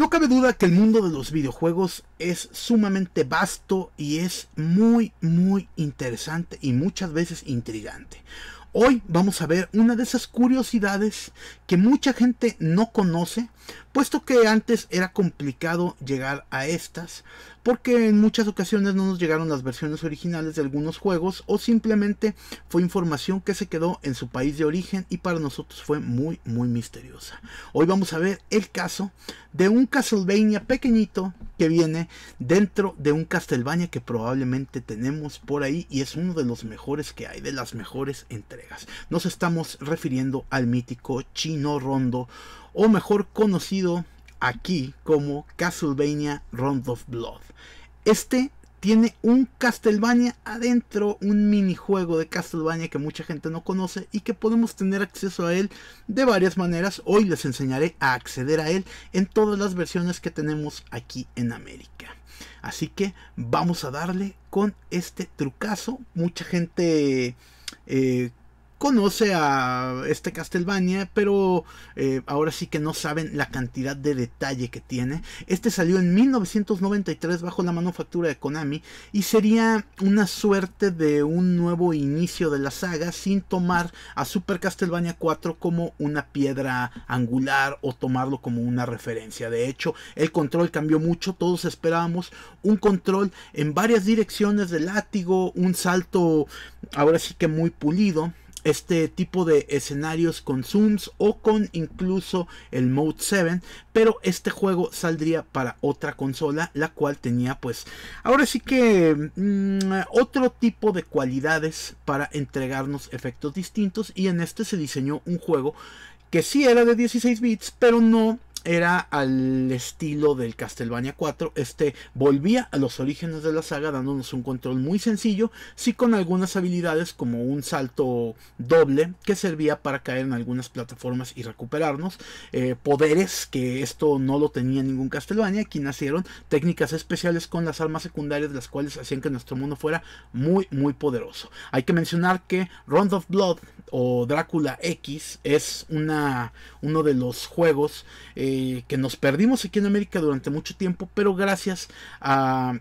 No cabe duda que el mundo de los videojuegos es sumamente vasto y es muy muy interesante y muchas veces intrigante. Hoy vamos a ver una de esas curiosidades que mucha gente no conoce, puesto que antes era complicado llegar a estas, porque en muchas ocasiones no nos llegaron las versiones originales de algunos juegos o simplemente fue información que se quedó en su país de origen y para nosotros fue muy muy misteriosa. Hoy vamos a ver el caso de un Castlevania pequeñito que viene dentro de un Castlevania que probablemente tenemos por ahí y es uno de los mejores que hay, de las mejores entregas. Nos estamos refiriendo al mítico Chino Rondo o mejor conocido aquí como Castlevania Round of Blood. Este tiene un Castlevania adentro, un minijuego de Castlevania que mucha gente no conoce y que podemos tener acceso a él de varias maneras. Hoy les enseñaré a acceder a él en todas las versiones que tenemos aquí en América. Así que vamos a darle con este trucazo. Mucha gente eh, conoce a este Castlevania, pero eh, ahora sí que no saben la cantidad de detalle que tiene. Este salió en 1993 bajo la manufactura de Konami y sería una suerte de un nuevo inicio de la saga sin tomar a Super Castlevania 4 como una piedra angular o tomarlo como una referencia. De hecho, el control cambió mucho, todos esperábamos un control en varias direcciones de látigo, un salto ahora sí que muy pulido este tipo de escenarios con zooms o con incluso el Mode 7 pero este juego saldría para otra consola la cual tenía pues ahora sí que mm, otro tipo de cualidades para entregarnos efectos distintos y en este se diseñó un juego que sí era de 16 bits pero no era al estilo del Castlevania 4. Este volvía a los orígenes de la saga dándonos un control muy sencillo, sí con algunas habilidades como un salto doble que servía para caer en algunas plataformas y recuperarnos, eh, poderes que esto no lo tenía ningún Castlevania, aquí nacieron técnicas especiales con las armas secundarias las cuales hacían que nuestro mundo fuera muy muy poderoso. Hay que mencionar que Round of Blood o Drácula X es una, uno de los juegos eh, que nos perdimos aquí en América durante mucho tiempo, pero gracias a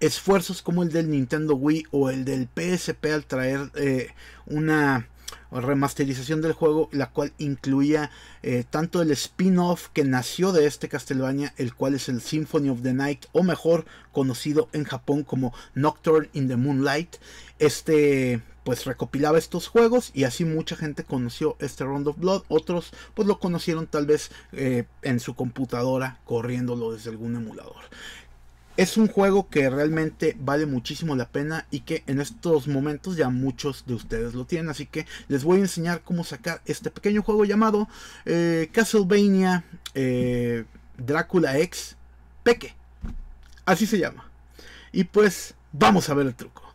esfuerzos como el del Nintendo Wii o el del PSP al traer eh, una remasterización del juego, la cual incluía eh, tanto el spin-off que nació de este Castlevania, el cual es el Symphony of the Night, o mejor conocido en Japón como Nocturne in the Moonlight, este pues recopilaba estos juegos y así mucha gente conoció este Round of Blood. Otros pues lo conocieron tal vez eh, en su computadora corriéndolo desde algún emulador. Es un juego que realmente vale muchísimo la pena y que en estos momentos ya muchos de ustedes lo tienen. Así que les voy a enseñar cómo sacar este pequeño juego llamado eh, Castlevania Dracula eh, Drácula X Peque. Así se llama. Y pues vamos a ver el truco.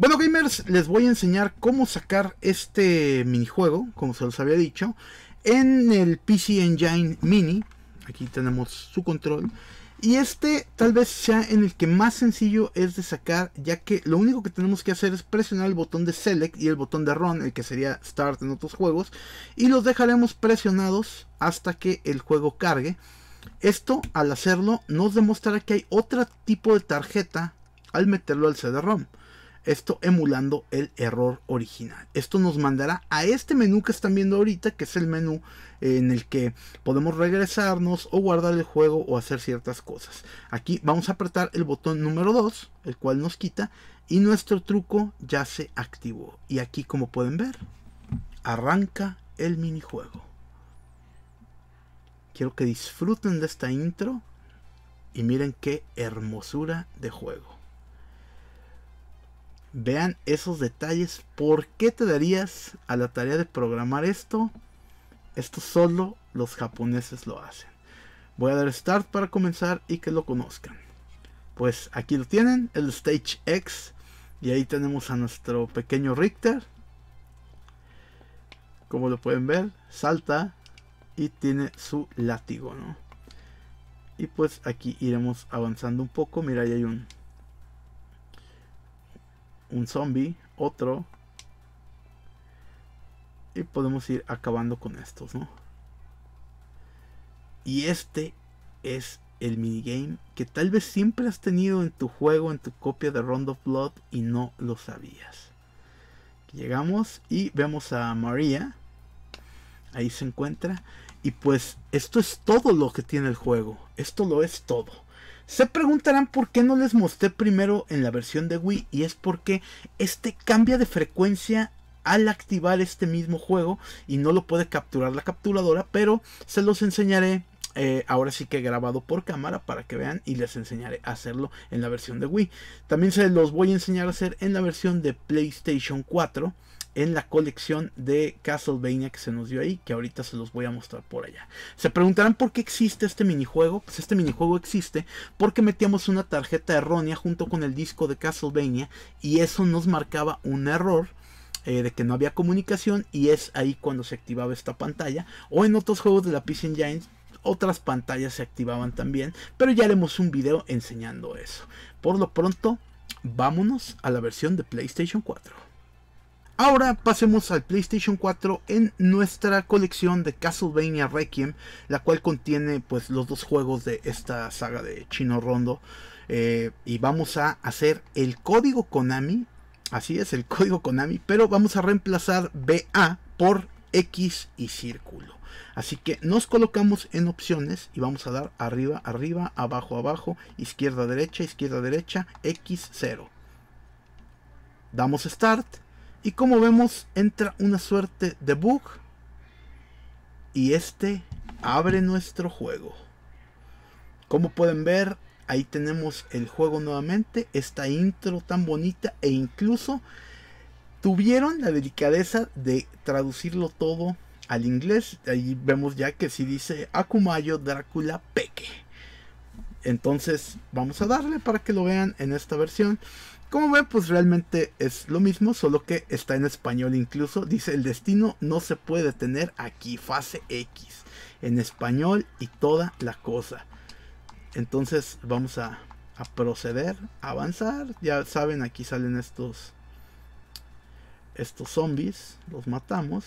Bueno gamers, les voy a enseñar cómo sacar este minijuego, como se los había dicho, en el PC Engine Mini. Aquí tenemos su control. Y este tal vez sea en el que más sencillo es de sacar, ya que lo único que tenemos que hacer es presionar el botón de Select y el botón de Run, el que sería Start en otros juegos, y los dejaremos presionados hasta que el juego cargue. Esto, al hacerlo, nos demostrará que hay otro tipo de tarjeta al meterlo al CD-ROM esto emulando el error original. Esto nos mandará a este menú que están viendo ahorita, que es el menú eh, en el que podemos regresarnos o guardar el juego o hacer ciertas cosas. Aquí vamos a apretar el botón número 2, el cual nos quita, y nuestro truco ya se activó. Y aquí como pueden ver, arranca el minijuego. Quiero que disfruten de esta intro y miren qué hermosura de juego. Vean esos detalles. ¿Por qué te darías a la tarea de programar esto? Esto solo los japoneses lo hacen. Voy a dar start para comenzar y que lo conozcan. Pues aquí lo tienen, el Stage X. Y ahí tenemos a nuestro pequeño Richter. Como lo pueden ver, salta y tiene su látigo, ¿no? Y pues aquí iremos avanzando un poco. Mira, ahí hay un un zombie, otro. Y podemos ir acabando con estos, ¿no? Y este es el minigame que tal vez siempre has tenido en tu juego, en tu copia de Round of Blood y no lo sabías. Llegamos y vemos a María. Ahí se encuentra. Y pues esto es todo lo que tiene el juego. Esto lo es todo. Se preguntarán por qué no les mostré primero en la versión de Wii y es porque este cambia de frecuencia al activar este mismo juego y no lo puede capturar la capturadora, pero se los enseñaré eh, ahora sí que grabado por cámara para que vean y les enseñaré a hacerlo en la versión de Wii. También se los voy a enseñar a hacer en la versión de PlayStation 4 en la colección de Castlevania que se nos dio ahí, que ahorita se los voy a mostrar por allá. Se preguntarán por qué existe este minijuego. Pues este minijuego existe porque metíamos una tarjeta errónea junto con el disco de Castlevania y eso nos marcaba un error eh, de que no había comunicación y es ahí cuando se activaba esta pantalla. O en otros juegos de la PC Engine otras pantallas se activaban también, pero ya haremos un video enseñando eso. Por lo pronto, vámonos a la versión de PlayStation 4. Ahora pasemos al PlayStation 4 en nuestra colección de Castlevania Requiem, la cual contiene pues los dos juegos de esta saga de Chino Rondo. Eh, y vamos a hacer el código Konami, así es, el código Konami, pero vamos a reemplazar BA por X y círculo. Así que nos colocamos en opciones y vamos a dar arriba, arriba, abajo, abajo, izquierda, derecha, izquierda, derecha, X0. Damos Start y como vemos, entra una suerte de bug. Y este abre nuestro juego. Como pueden ver, ahí tenemos el juego nuevamente. Esta intro tan bonita e incluso tuvieron la delicadeza de traducirlo todo al inglés. Ahí vemos ya que si dice Akumayo Drácula Peque. Entonces vamos a darle para que lo vean en esta versión. Como ven, pues realmente es lo mismo, solo que está en español incluso. Dice, el destino no se puede tener aquí, fase X. En español y toda la cosa. Entonces vamos a, a proceder, a avanzar. Ya saben, aquí salen estos, estos zombies. Los matamos.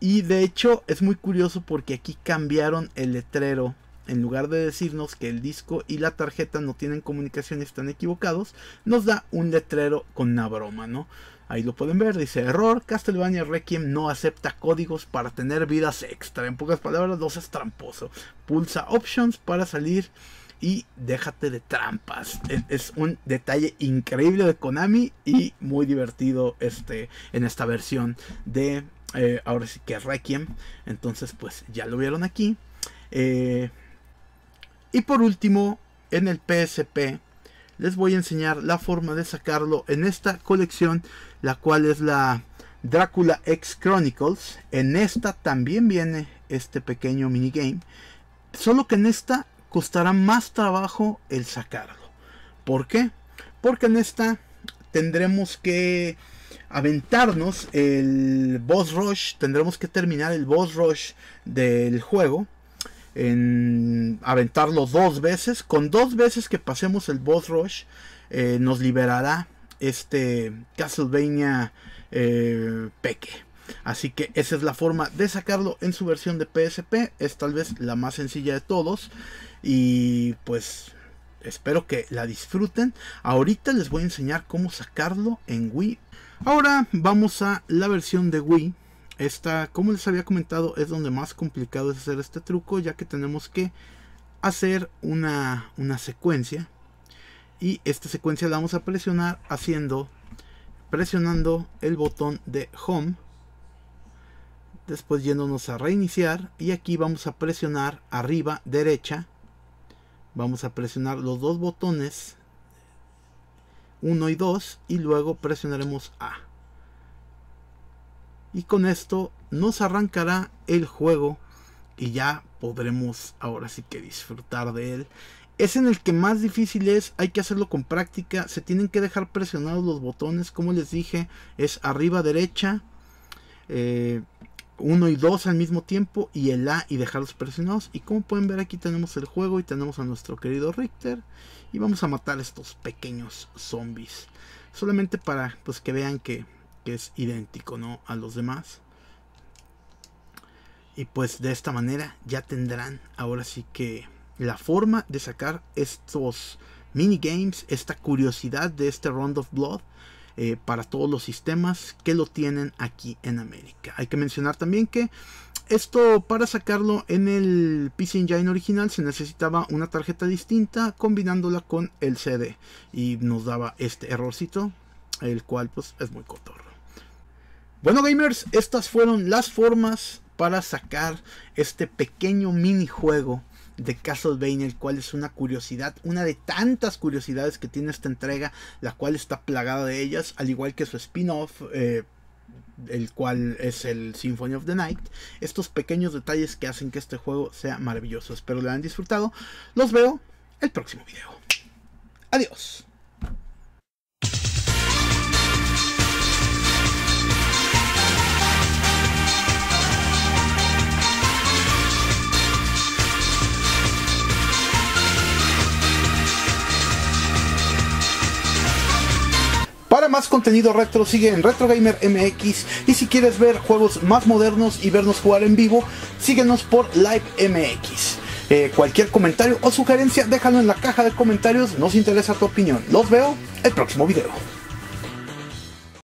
Y de hecho es muy curioso porque aquí cambiaron el letrero en lugar de decirnos que el disco y la tarjeta no tienen comunicación y están equivocados, nos da un letrero con una broma, ¿no? Ahí lo pueden ver, dice error, Castlevania Requiem no acepta códigos para tener vidas extra. En pocas palabras, los es tramposo. Pulsa options para salir y déjate de trampas. E, es, un detalle increíble de Konami y muy divertido este, en esta versión de, eh, ahora sí que Requiem. Entonces, pues ya lo vieron aquí. Eh, y por último, en el PSP, les voy a enseñar la forma de sacarlo en esta colección, la cual es la Drácula X Chronicles. En esta también viene este pequeño minigame, solo que en esta costará más trabajo el sacarlo. ¿Por qué? Porque en esta tendremos que aventarnos el boss rush, tendremos que terminar el boss rush del juego en aventarlo dos veces. Con dos veces que pasemos el boss rush, eh, nos liberará este Castlevania eh, Peque. Así que esa es la forma de sacarlo en su versión de PSP. Es tal vez la más sencilla de todos. Y pues espero que la disfruten. Ahorita les voy a enseñar cómo sacarlo en Wii. Ahora vamos a la versión de Wii esta, como les había comentado, es donde más complicado es hacer este truco, ya que tenemos que hacer una, secuencia. Y esta secuencia la vamos a presionar haciendo, presionando el botón de Home. Después yéndonos a reiniciar y aquí vamos a presionar arriba derecha. Vamos a presionar los dos botones 1 y 2 y luego presionaremos A. Y con esto nos arrancará el juego y ya podremos ahora sí que disfrutar de él. Es en el que más difícil es, hay que hacerlo con práctica, se tienen que dejar presionados los botones, como les dije, es arriba derecha, eh, Uno y dos al mismo tiempo y el A y dejarlos presionados. Y como pueden ver aquí tenemos el juego y tenemos a nuestro querido Richter y vamos a matar a estos pequeños zombies. Solamente para pues, que vean que que es idéntico ¿no? a los demás. Y pues de esta manera ya tendrán ahora sí que la forma de sacar estos minigames, esta curiosidad de este Round of Blood eh, para todos los sistemas que lo tienen aquí en América. Hay que mencionar también que esto para sacarlo en el PC Engine original se necesitaba una tarjeta distinta combinándola con el CD y nos daba este errorcito, el cual pues es muy cotorro. Bueno gamers, estas fueron las formas para sacar este pequeño minijuego de Castlevania, el cual es una curiosidad, una de tantas curiosidades que tiene esta entrega, la cual está plagada de ellas, al igual que su spin-off. Eh, el cual es el Symphony of the Night. Estos pequeños detalles que hacen que este juego sea maravilloso. Espero lo hayan disfrutado. Los veo el próximo video. Adiós. Para más contenido retro sigue en RetroGamerMX MX y si quieres ver juegos más modernos y vernos jugar en vivo, síguenos por Live MX. Eh, cualquier comentario o sugerencia déjalo en la caja de comentarios, nos interesa tu opinión. Los veo el próximo video.